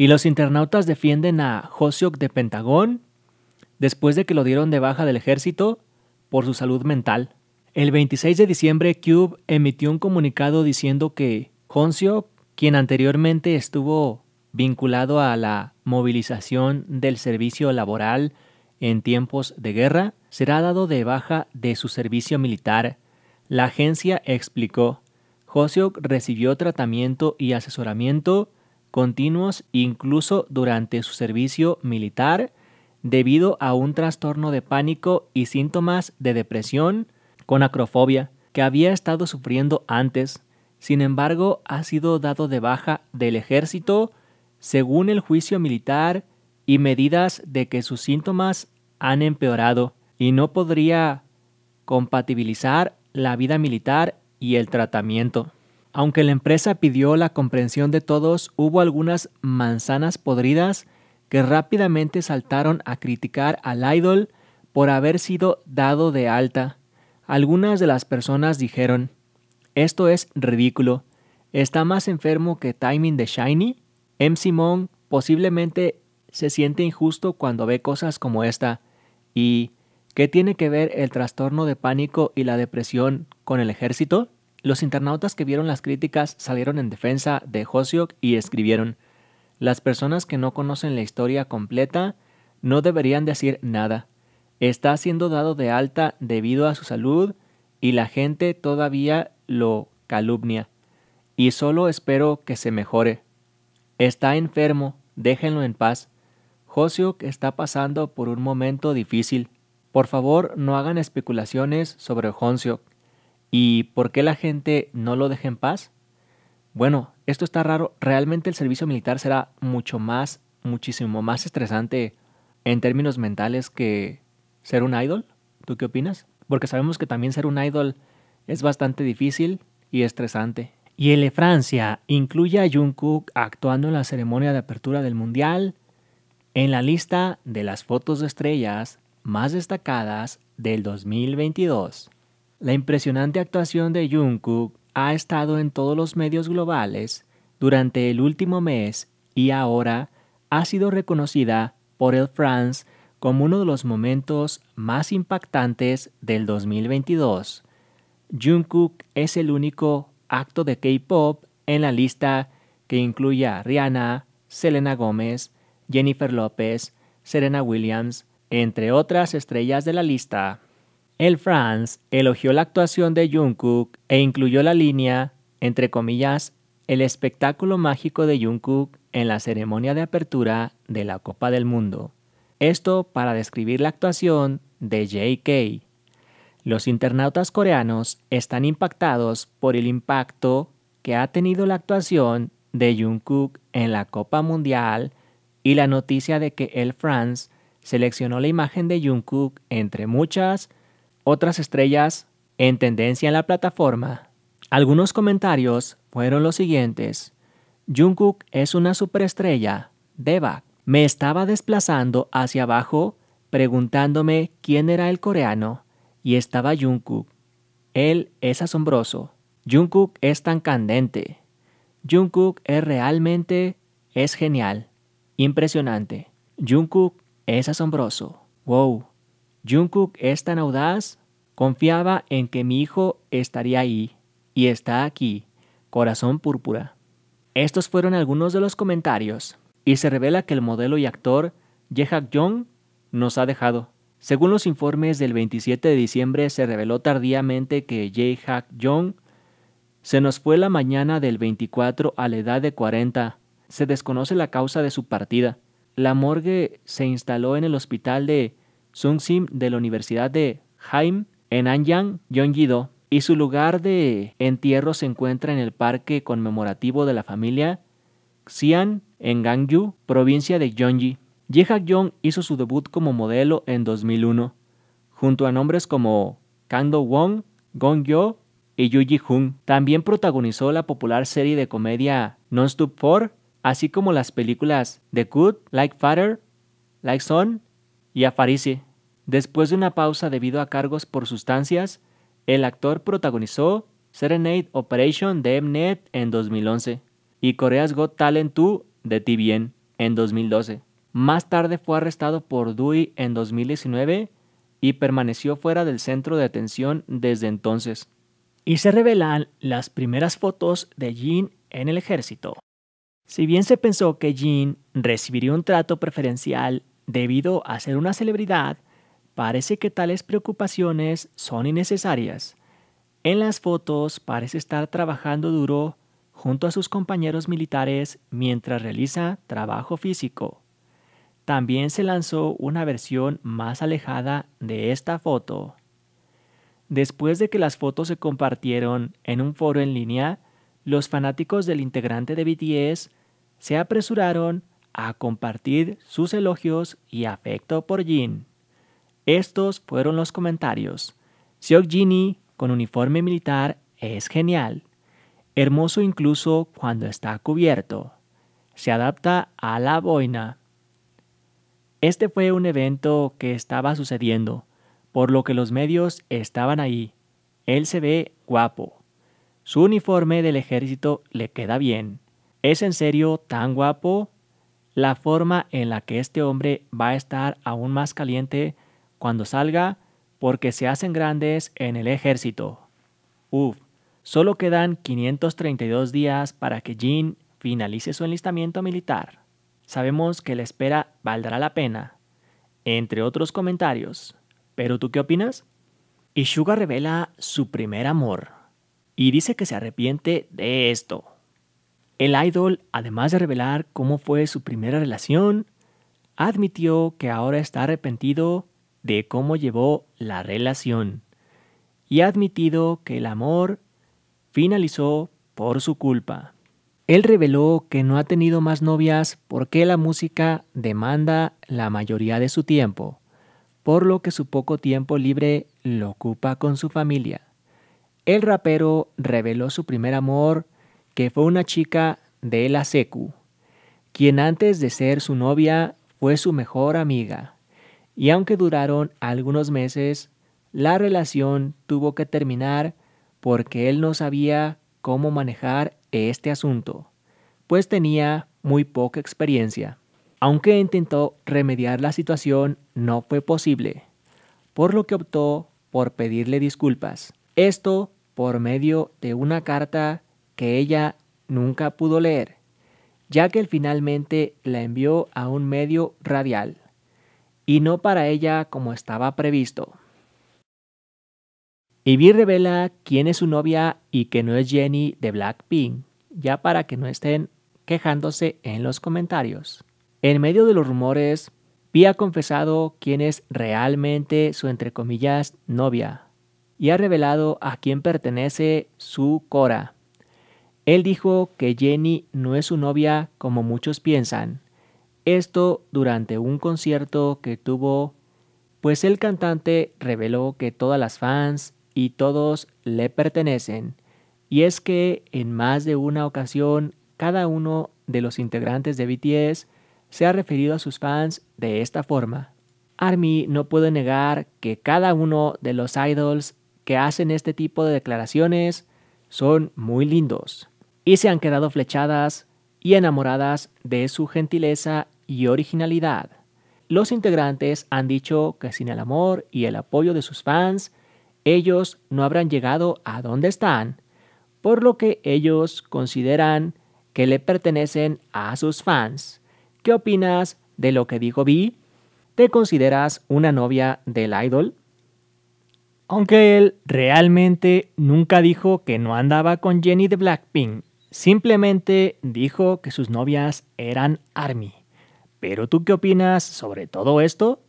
Y los internautas defienden a Josiok de Pentagón después de que lo dieron de baja del ejército por su salud mental. El 26 de diciembre, Cube emitió un comunicado diciendo que Hoseok, quien anteriormente estuvo vinculado a la movilización del servicio laboral en tiempos de guerra, será dado de baja de su servicio militar. La agencia explicó, Hoseok recibió tratamiento y asesoramiento continuos incluso durante su servicio militar debido a un trastorno de pánico y síntomas de depresión con acrofobia que había estado sufriendo antes. Sin embargo, ha sido dado de baja del ejército según el juicio militar y medidas de que sus síntomas han empeorado y no podría compatibilizar la vida militar y el tratamiento. Aunque la empresa pidió la comprensión de todos, hubo algunas manzanas podridas que rápidamente saltaron a criticar al idol por haber sido dado de alta. Algunas de las personas dijeron, esto es ridículo, está más enfermo que Timing the Shiny. M. Simon posiblemente se siente injusto cuando ve cosas como esta. ¿Y qué tiene que ver el trastorno de pánico y la depresión con el ejército? Los internautas que vieron las críticas salieron en defensa de Hosiok y escribieron, las personas que no conocen la historia completa no deberían decir nada. Está siendo dado de alta debido a su salud y la gente todavía lo calumnia. Y solo espero que se mejore. Está enfermo, déjenlo en paz. Joseok está pasando por un momento difícil. Por favor, no hagan especulaciones sobre Hosiok. ¿Y por qué la gente no lo deja en paz? Bueno, esto está raro. Realmente el servicio militar será mucho más, muchísimo más estresante en términos mentales que ser un idol. ¿Tú qué opinas? Porque sabemos que también ser un idol es bastante difícil y estresante. Y el Francia incluye a Jungkook actuando en la ceremonia de apertura del Mundial en la lista de las fotos de estrellas más destacadas del 2022. La impresionante actuación de Jungkook ha estado en todos los medios globales durante el último mes y ahora ha sido reconocida por el France como uno de los momentos más impactantes del 2022. Jungkook es el único acto de K-pop en la lista que incluye a Rihanna, Selena Gómez, Jennifer López, Serena Williams, entre otras estrellas de la lista. El France elogió la actuación de Jungkook e incluyó la línea, entre comillas, el espectáculo mágico de Jungkook en la ceremonia de apertura de la Copa del Mundo. Esto para describir la actuación de JK. Los internautas coreanos están impactados por el impacto que ha tenido la actuación de Jungkook en la Copa Mundial y la noticia de que el France seleccionó la imagen de Jungkook entre muchas otras estrellas en tendencia en la plataforma. Algunos comentarios fueron los siguientes. Jungkook es una superestrella. Deva. Me estaba desplazando hacia abajo preguntándome quién era el coreano y estaba Jungkook. Él es asombroso. Jungkook es tan candente. Jungkook es realmente es genial, impresionante. Jungkook es asombroso. Wow. Jungkook es tan audaz, confiaba en que mi hijo estaría ahí y está aquí, corazón púrpura. Estos fueron algunos de los comentarios, y se revela que el modelo y actor Jehak Jong nos ha dejado. Según los informes del 27 de diciembre, se reveló tardíamente que Hack Jong se nos fue la mañana del 24 a la edad de 40. Se desconoce la causa de su partida. La morgue se instaló en el hospital de Sung Sim de la Universidad de Haim en Anyang, Gyeonggi-do, y su lugar de entierro se encuentra en el parque conmemorativo de la familia Xian en Gangju, provincia de Gyeonggi. Ji Hak-young hizo su debut como modelo en 2001, junto a nombres como Kang Do-won, Gong Yo y Yu ji Hoon. También protagonizó la popular serie de comedia Non-Stop 4, así como las películas The Good, Like Father, Like Son y Afarisi. Después de una pausa debido a cargos por sustancias, el actor protagonizó Serenade Operation de Mnet en 2011 y Corea's Got Talent 2 de TVN en 2012. Más tarde fue arrestado por Dewey en 2019 y permaneció fuera del centro de atención desde entonces. Y se revelan las primeras fotos de Jin en el ejército. Si bien se pensó que Jin recibiría un trato preferencial debido a ser una celebridad, Parece que tales preocupaciones son innecesarias. En las fotos parece estar trabajando duro junto a sus compañeros militares mientras realiza trabajo físico. También se lanzó una versión más alejada de esta foto. Después de que las fotos se compartieron en un foro en línea, los fanáticos del integrante de BTS se apresuraron a compartir sus elogios y afecto por Jin. Estos fueron los comentarios. Seokjini con uniforme militar es genial. Hermoso incluso cuando está cubierto. Se adapta a la boina. Este fue un evento que estaba sucediendo, por lo que los medios estaban ahí. Él se ve guapo. Su uniforme del ejército le queda bien. ¿Es en serio tan guapo? La forma en la que este hombre va a estar aún más caliente cuando salga, porque se hacen grandes en el ejército. Uf, solo quedan 532 días para que Jin finalice su enlistamiento militar. Sabemos que la espera valdrá la pena, entre otros comentarios. ¿Pero tú qué opinas? Ishuga revela su primer amor y dice que se arrepiente de esto. El idol, además de revelar cómo fue su primera relación, admitió que ahora está arrepentido de cómo llevó la relación y ha admitido que el amor finalizó por su culpa. Él reveló que no ha tenido más novias porque la música demanda la mayoría de su tiempo, por lo que su poco tiempo libre lo ocupa con su familia. El rapero reveló su primer amor, que fue una chica de la Secu, quien antes de ser su novia fue su mejor amiga y aunque duraron algunos meses, la relación tuvo que terminar porque él no sabía cómo manejar este asunto, pues tenía muy poca experiencia. Aunque intentó remediar la situación, no fue posible, por lo que optó por pedirle disculpas. Esto por medio de una carta que ella nunca pudo leer, ya que él finalmente la envió a un medio radial y no para ella como estaba previsto. Ivy revela quién es su novia y que no es Jenny de Blackpink, ya para que no estén quejándose en los comentarios. En medio de los rumores, vi ha confesado quién es realmente su entre comillas novia y ha revelado a quién pertenece su Cora. Él dijo que Jenny no es su novia como muchos piensan, esto durante un concierto que tuvo, pues el cantante reveló que todas las fans y todos le pertenecen. Y es que en más de una ocasión cada uno de los integrantes de BTS se ha referido a sus fans de esta forma. Army no puede negar que cada uno de los idols que hacen este tipo de declaraciones son muy lindos y se han quedado flechadas y enamoradas de su gentileza y originalidad. Los integrantes han dicho que sin el amor y el apoyo de sus fans, ellos no habrán llegado a donde están, por lo que ellos consideran que le pertenecen a sus fans. ¿Qué opinas de lo que dijo Vi? ¿Te consideras una novia del idol? Aunque él realmente nunca dijo que no andaba con Jenny de Blackpink, simplemente dijo que sus novias eran ARMY. Pero tú qué opinas sobre todo esto?